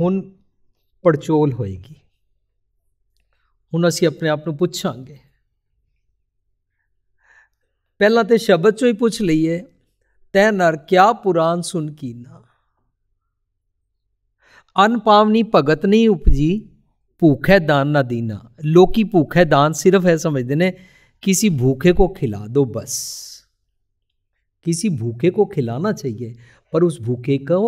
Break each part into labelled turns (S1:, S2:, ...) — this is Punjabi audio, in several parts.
S1: हूँ पड़चोल होएगी हूँ असी अपने आप में पूछा पहला तो शब्द चो ही पूछ लीए तै नर क्या पुराण सुन की ना अनपावनी भगत नहीं उपजी भूख है दान ना दीना लोग भूख दान सिर्फ है समझते ने किसी भूखे को खिला दो बस किसी भूखे को खिलाना चाहिए पर उस भूखे को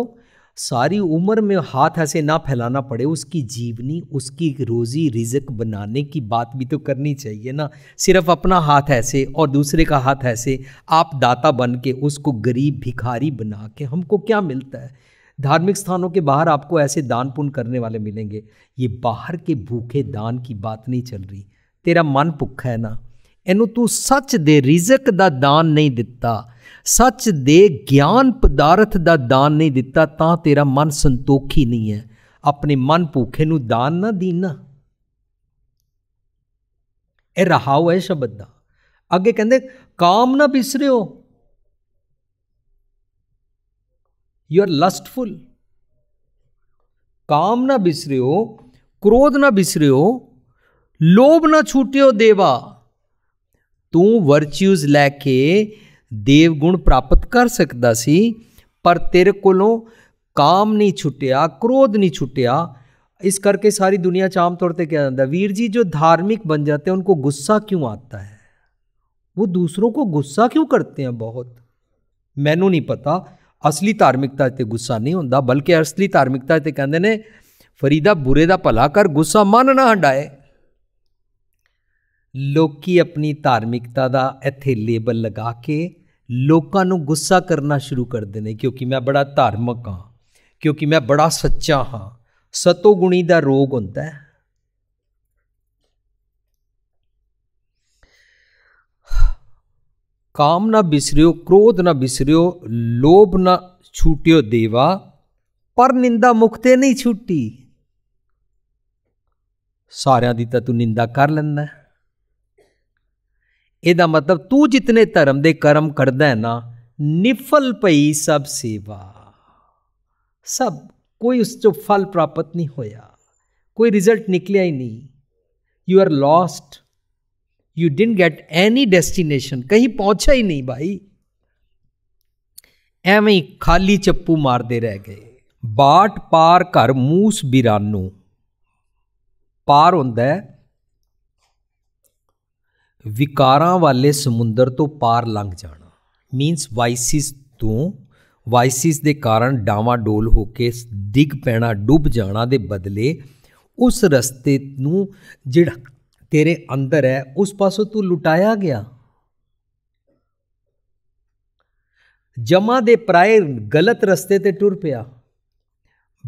S1: सारी उम्र में हाथ ऐसे ना फैलाना पड़े उसकी जीवनी उसकी रोज़ी रिजक बनाने की बात भी तो करनी चाहिए ना सिर्फ अपना हाथ ऐसे और दूसरे का हाथ ऐसे आप दाता बन के उसको गरीब भिखारी बना के हमको क्या मिलता है धार्मिक स्थानों के बाहर आपको ऐसे दान पुण्य करने वाले मिलेंगे ये बाहर के भूखे दान की बात नहीं चल रही तेरा मन भुखा है ना तू सच दे रिजक का दा दान नहीं दिता ਸੱਚ ਦੇ ਗਿਆਨ ਪਦਾਰਥ ਦਾ ਦਾਨ ਨਹੀਂ ਦਿੱਤਾ ਤਾਂ ਤੇਰਾ ਮਨ ਸੰਤੋਖੀ ਨਹੀਂ ਹੈ ਆਪਣੇ ਮਨ ਭੁੱਖੇ ਨੂੰ ਦਾਨ ਨਾ ਦੇਣਾ ਇਹ ਰਹਾਉ ਹੈ ਸ਼ਬਦ ਦਾ ਅੱਗੇ ਕਹਿੰਦੇ ਕਾਮ ਨਾ ਬਿਸਰਿਓ ਯੂ ਆਰ ਲਸਟਫੁਲ ਕਾਮ ਨਾ ਬਿਸਰਿਓ ਕ੍ਰੋਧ ਨਾ ਬਿਸਰਿਓ ਲੋਭ ਨਾ ਛੂਟਿਓ ਦੇਵਾ ਤੂੰ ਵਰਚੂਜ਼ ਲੈ ਕੇ ਦੇਵ ਗੁਣ ਪ੍ਰਾਪਤ ਕਰ ਸਕਦਾ ਸੀ ਪਰ ਤੇਰੇ ਕੋਲੋਂ ਕਾਮ ਨਹੀਂ ਛੁੱਟਿਆ ਕ੍ਰੋਧ ਨਹੀਂ ਛੁੱਟਿਆ इस करके सारी दुनिया चाम तौर पर क्या जानता है वीर जी जो धार्मिक बन जाते हैं उनको गुस्सा क्यों आता है वो दूसरों को गुस्सा क्यों करते हैं बहुत मैनू नहीं पता असली धार्मिकता ਤੇ ਗੁੱਸਾ ਨਹੀਂ ਹੁੰਦਾ ਬਲਕਿ ਅਸਲੀ ਧਾਰਮਿਕਤਾ ਤੇ ਕਹਿੰਦੇ ਨੇ ਫਰੀਦਾ ਬੁਰੇ ਦਾ ਭਲਾ ਕਰ ਗੁੱਸਾ ਮਨ ਨਾ ਹੰਡਾਏ ਲੋਕੀ ਆਪਣੀ ਧਾਰਮਿਕਤਾ ਦਾ ਇੱਥੇ ਲੇਬਲ ਲਗਾ ਕੇ ਲੋਕਾਂ ਨੂੰ ਗੁੱਸਾ ਕਰਨਾ ਸ਼ੁਰੂ ਕਰ ਦਿੰਦੇ ਕਿਉਂਕਿ ਮੈਂ ਬੜਾ ਧਾਰਮਿਕ ਹਾਂ ਕਿਉਂਕਿ ਮੈਂ ਬੜਾ ਸੱਚਾ ਹਾਂ ਸਤੋ ਗੁਣੀ ਦਾ ਰੋਗ ਹੁੰਦਾ ਹੈ काम ना बिसरियो क्रोध ना बिसरियो लोभ ना छूटियो देवा पर निंदा मुखते नहीं छूटी ਸਾਰਿਆਂ ਦੀ ਤਾਂ ਤੂੰ ਨਿੰਦਾ ਕਰ ਲੈਂਦਾ ਇਹਦਾ ਮਤਲਬ ਤੂੰ ਜਿਤਨੇ ਧਰਮ ਦੇ ਕਰਮ ਕਰਦਾ ਹੈ ਨਾ ਨਿਫਲ ਪਈ ਸਭ ਸੇਵਾ ਸਭ ਕੋਈ ਉਸ ਤੋਂ ਫਲ ਪ੍ਰਾਪਤ ਨਹੀਂ ਹੋਇਆ ਕੋਈ ਰਿਜ਼ਲਟ ਨਿਕਲਿਆ ਹੀ ਨਹੀਂ you are lost you didn't get any destination ਕਹੀਂ ਪਹੁੰਚਿਆ ਹੀ ਨਹੀਂ ਭਾਈ ਐਵੇਂ ਹੀ ਖਾਲੀ ਚੱਪੂ ਮਾਰਦੇ ਰਹਿ ਗਏ ਬਾਟ ਪਾਰ ਘਰ ਮੂਸ ਬਿਰਾਨੂ ਪਾਰ ਹੁੰਦਾ ਵਿਕਾਰਾਂ ਵਾਲੇ ਸਮੁੰਦਰ ਤੋਂ ਪਾਰ ਲੰਘ ਜਾਣਾ ਮੀਨਸ ਵਾਈਸਿਸ ਤੋਂ ਵਾਈਸਿਸ ਦੇ ਕਾਰਨ ਡਾਵਾ ਡੋਲ ਹੋ ਕੇ ਡਿੱਗ ਪੈਣਾ ਡੁੱਬ ਜਾਣਾ ਦੇ ਬਦਲੇ ਉਸ ਰਸਤੇ ਨੂੰ ਜਿਹੜਾ ਤੇਰੇ ਅੰਦਰ ਹੈ ਉਸ ਪਾਸੋਂ ਤੂੰ ਲੁਟਾਇਆ ਗਿਆ ਜਮਾ ਦੇ ਪ੍ਰਾਇ ਗਲਤ ਰਸਤੇ ਤੇ ਟੁਰ ਪਿਆ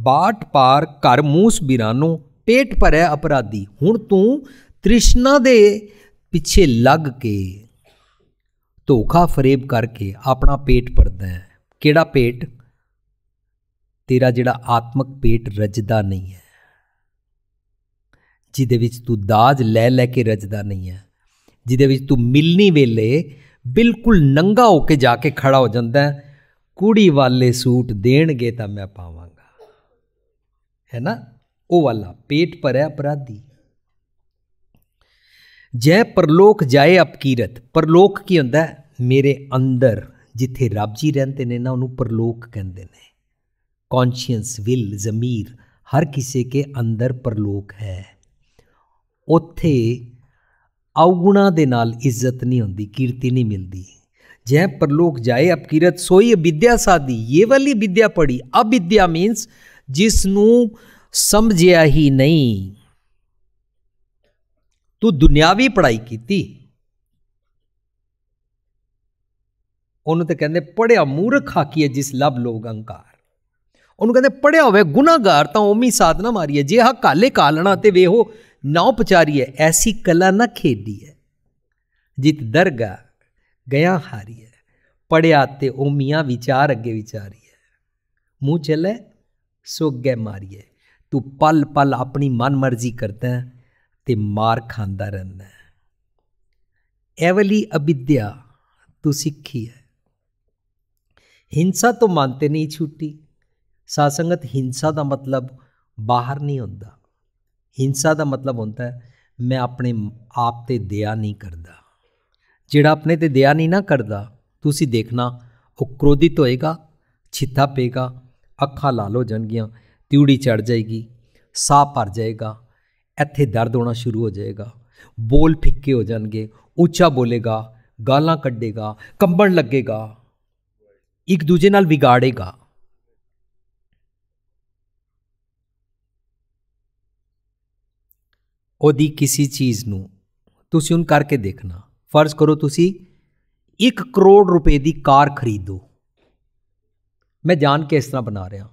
S1: ਬਾਟ ਪਾਰ ਘਰ ਮੂਸ ਬਿਰਾਨੋ ਪੇਟ ਭਰਿਆ ਅਪਰਾਧੀ ਹੁਣ ਤੂੰ ਤ੍ਰਿਸ਼ਨਾ ਦੇ ਪਿੱਛੇ ਲੱਗ ਕੇ ਧੋਖਾ ਫਰੇਬ ਕਰਕੇ ਆਪਣਾ ਪੇਟ ਭਰਦਾ ਹੈ ਕਿਹੜਾ ਪੇਟ ਤੇਰਾ ਜਿਹੜਾ ਆਤਮਿਕ ਪੇਟ ਰਜਦਾ ਨਹੀਂ ਹੈ ਜਿਹਦੇ ਵਿੱਚ ਤੂੰ ਦਾਜ ਲੈ ਲੈ ਕੇ ਰਜਦਾ ਨਹੀਂ ਹੈ ਜਿਹਦੇ ਵਿੱਚ ਤੂੰ ਮਿਲਣੀ ਵੇਲੇ ਬਿਲਕੁਲ ਨੰਗਾ ਹੋ ਕੇ ਜਾ ਕੇ ਖੜਾ ਹੋ ਜਾਂਦਾ ਕੁੜੀ ਵਾਲੇ ਸੂਟ ਦੇਣਗੇ ਤਾਂ ਮੈਂ ਪਾਵਾਂਗਾ ਹੈ ਨਾ ਉਹ ਵਾਲਾ ਪੇਟ ਭਰਿਆ ਅਪਰਾਧੀ ਜੈ ਪਰਲੋਕ ਜਾਏ ਅਪਕੀਰਤ ਪਰਲੋਕ ਕੀ ਹੁੰਦਾ ਮੇਰੇ ਅੰਦਰ ਜਿੱਥੇ ਰੱਬ ਜੀ ਰਹਿੰਦੇ ਨੇ ਨਾ ਉਹਨੂੰ ਪਰਲੋਕ ਕਹਿੰਦੇ ਨੇ ਕੌਂਸ਼ੀਅੰਸ ਵਿਲ ਜ਼ਮੀਰ ਹਰ ਕਿਸੇ ਕੇ ਅੰਦਰ ਪਰਲੋਕ ਹੈ ਉੱਥੇ ਔਗੁਣਾ ਦੇ ਨਾਲ ਇੱਜ਼ਤ ਨਹੀਂ ਹੁੰਦੀ ਕੀਰਤੀ ਨਹੀਂ ਮਿਲਦੀ ਜੇ ਪਰਲੋਕ ਜਾਏ ਅਪਕੀਰਤ ਸੋਈ ਵਿਦਿਆ ਸਾਦੀ ਇਹ ਵਾਲੀ ਵਿਦਿਆ ਪੜੀ ਅਬਿਦਿਆ ਮੀਨਸ ਜਿਸ ਨੂੰ ਸਮਝਿਆ ਹੀ ਨਹੀਂ ਤੂੰ ਦੁਨਿਆਵੀ ਪੜ੍ਹਾਈ ਕੀਤੀ ਉਹਨੂੰ ਤੇ ਕਹਿੰਦੇ ਪੜਿਆ ਮੂਰਖ ਆਕੀ ਹੈ ਜਿਸ ਲਬ ਲੋਗ ਅੰਕਾਰ ਉਹਨੂੰ ਕਹਿੰਦੇ ਪੜਿਆ ਹੋਵੇ ਗੁਨਾਹਗਾਰ ਤਾਂ ਓਮੀ ਸਾਧਨਾ ਮਾਰੀ ਹੈ ਜੇ ਹਾ ਕਾਲੇ ਕਾਲਣਾ ਤੇ ਵੇਹੋ ਨਾਉ ਪਚਾਰੀ ਹੈ ਐਸੀ ਕਲਾ ਨਾ ਖੇਡੀ ਹੈ ਜਿਤ ਦਰਗਾ ਗਿਆ ਹਾਰੀ ਹੈ ਪੜਿਆ ਤੇ ਓਮੀਆਂ ਵਿਚਾਰ ਅੱਗੇ ਵਿਚਾਰੀ ਹੈ ਮੂੰਹ ਚੱਲੇ ਸੋਗੇ ਮਾਰੀਏ ਤੂੰ ਪਲ ਪਲ ਆਪਣੀ ਮਨ ਮਰਜ਼ੀ ਕਰਦਾ ਹੈ ਤੇ ਮਾਰ ਖਾਂਦਾ ਰਹਿੰਦਾ ਹੈ ਇਹ ਵਾਲੀ ਅਵਿਦਿਆ ਤੂੰ ਸਿੱਖੀ ਹੈ ਹਿੰਸਾ ਤੋਂ ਮੰਨਤੇ ਨਹੀਂ ਛੁੱਟੀ ਸਾਸੰਗਤ ਹਿੰਸਾ ਦਾ ਮਤਲਬ ਬਾਹਰ ਨਹੀਂ ਹੁੰਦਾ ਹਿੰਸਾ ਦਾ ਮਤਲਬ ਹੁੰਦਾ ਹੈ ਮੈਂ ਆਪਣੇ ਆਪ ਤੇ ਦਇਆ ਨਹੀਂ ਕਰਦਾ ਜਿਹੜਾ ਆਪਣੇ ਤੇ ਦਇਆ ਨਹੀਂ ਨਾ ਕਰਦਾ ਤੁਸੀਂ ਦੇਖਣਾ ਉਹ ਕ੍ਰੋਧਿਤ ਹੋਏਗਾ ਛਿੱਤਾ ਪੇਗਾ ਅੱਖਾਂ ਲਾਲ ਹੋ ਜਾਣਗੀਆਂ ਤਿਉੜੀ ਚੜ ਜਾਏਗੀ ਸਾਹ ਭਰ ਜਾਏਗਾ ਇੱਥੇ ਦਰਦ ਹੋਣਾ ਸ਼ੁਰੂ ਹੋ ਜਾਏਗਾ ਬੋਲ ਫਿੱਕੇ ਹੋ ਜਾਣਗੇ ਉੱਚਾ ਬੋਲੇਗਾ ਗਾਲਾਂ ਕੱਢੇਗਾ ਕੰਬਣ ਲੱਗੇਗਾ ਇੱਕ ਦੂਜੇ ਨਾਲ ਵਿਗਾੜੇਗਾ ਉਹਦੀ ਕਿਸੇ ਚੀਜ਼ ਨੂੰ ਤੁਸੀਂ ਉਹਨ ਕਰਕੇ ਦੇਖਣਾ ਫਰਜ਼ ਕਰੋ ਤੁਸੀਂ 1 ਕਰੋੜ ਰੁਪਏ ਦੀ ਕਾਰ ਖਰੀਦੋ ਮੈਂ ਜਾਣ ਕੇ ਇਸ ਤਰ੍ਹਾਂ ਬਣਾ ਰਿਹਾ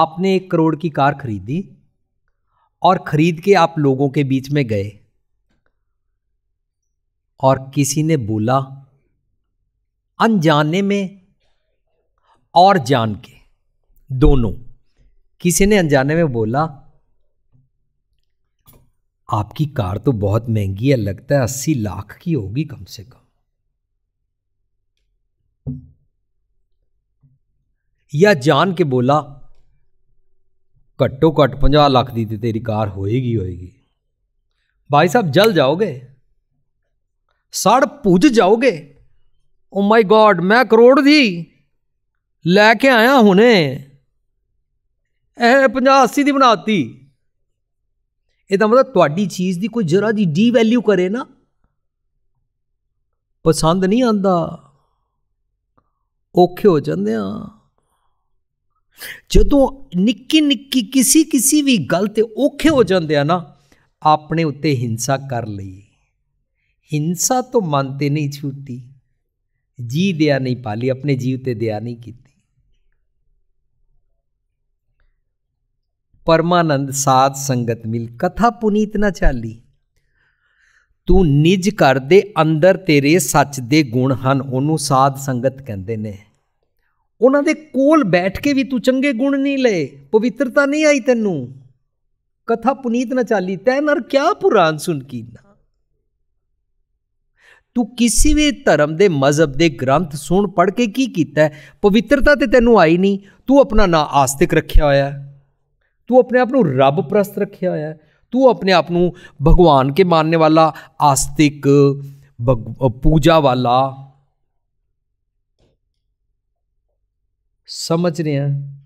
S1: ਆਪਨੇ 1 ਕਰੋੜ ਦੀ ਕਾਰ ਖਰੀਦੀ और खरीद के आप लोगों के बीच में गए और किसी ने बोला अनजाने में और जान के दोनों किसी ने अनजाने में बोला आपकी कार तो बहुत महंगी है लगता है अस्सी लाख की होगी कम से कम या जान के बोला ਘੱਟੋ ਘੱਟ 50 ਲੱਖ ਦੀ ਤੇ ਤੇਰੀ ਕਾਰ ਹੋਏਗੀ ਹੋਏਗੀ ਭਾਈ ਸਾਹਿਬ ਜਲ ਜਾਓਗੇ ਸੜ ਪੁੱਜ ਜਾਓਗੇ ਓ ਮਾਈ ਗੋਡ ਮੈਂ ਕਰੋੜ ਦੀ ਲੈ ਕੇ ਆਇਆ ਹੁਣੇ ਇਹ 50 80 ਦੀ ਬਣਾਤੀ ਇਹਦਾ ਮਤਲਬ ਤੁਹਾਡੀ ਚੀਜ਼ ਦੀ ਕੋਈ ਜਰਾ ਦੀ ਡੀ ਵੈਲਿਊ ਕਰੇ ਨਾ ਪਸੰਦ ਨਹੀਂ ਆਂਦਾ ਔਖੇ ਹੋ ਜਾਂਦੇ ਆ ਜਦੋਂ ਨਿੱਕੀ ਨਿੱਕੀ ਕਿਸੇ ਕਿਸੇ ਵੀ ਗੱਲ ਤੇ ਔਖੇ ਹੋ ਜਾਂਦੇ ਆ ਨਾ ਆਪਣੇ ਉੱਤੇ ਹਿੰਸਾ ਕਰ ਲਈ ਹਿੰਸਾ ਤੋਂ ਮਨ ਤੇ ਨਹੀਂ ਛੁੱਟੀ ਜੀ ਦਿਆ ਨਹੀਂ ਪਾਲੀ ਆਪਣੇ ਜੀਵ ਤੇ ਦਿਆ ਨਹੀਂ ਕੀਤੀ ਪਰਮਾਨੰਦ ਸਾਧ ਸੰਗਤ ਮਿਲ ਕਥਾ ਪੁਨੀਤ ਨਾ ਚਾਲੀ ਤੂੰ ਨਿਜ ਘਰ ਦੇ ਅੰਦਰ ਤੇਰੇ ਸੱਚ ਦੇ ਗੁਣ ਹਨ ਉਹਨੂੰ ਸਾਧ ਸੰਗਤ ਕਹਿੰਦੇ ਨੇ ਉਹਨਾਂ ਦੇ ਕੋਲ ਬੈਠ ਕੇ ਵੀ ਤੂੰ ਚੰਗੇ ਗੁਣ ਨਹੀਂ ਲਏ ਪਵਿੱਤਰਤਾ ਨਹੀਂ ਆਈ ਤੈਨੂੰ ਕਥਾ ਪੁਨੀਤ ਨਾ ਚਾਲੀ ਤੈ ਨਰ ਕਿਆ ਪੁਰਾਨ ਸੁਣ ਕੀਨਾ ਤੂੰ ਕਿਸੇ ਵੀ ਧਰਮ ਦੇ ਮਜ਼ਹਬ ਦੇ ਗ੍ਰੰਥ ਸੁਣ ਪੜ ਕੇ ਕੀ ਕੀਤਾ ਪਵਿੱਤਰਤਾ ਤੇ ਤੈਨੂੰ ਆਈ ਨਹੀਂ ਤੂੰ ਆਪਣਾ ਨਾਂ ਆਸਤਿਕ ਰੱਖਿਆ ਹੋਇਆ ਤੂੰ ਆਪਣੇ ਆਪ ਨੂੰ ਰੱਬ ਪ੍ਰਸਤ ਰੱਖਿਆ ਹੋਇਆ ਤੂੰ ਆਪਣੇ ਆਪ ਨੂੰ ਭਗਵਾਨ ਕੇ ਮੰਨਣ ਵਾਲਾ ਆਸਤਿਕ ਪੂਜਾ ਵਾਲਾ ਸਮਝ ਰਹੇ ਹਾਂ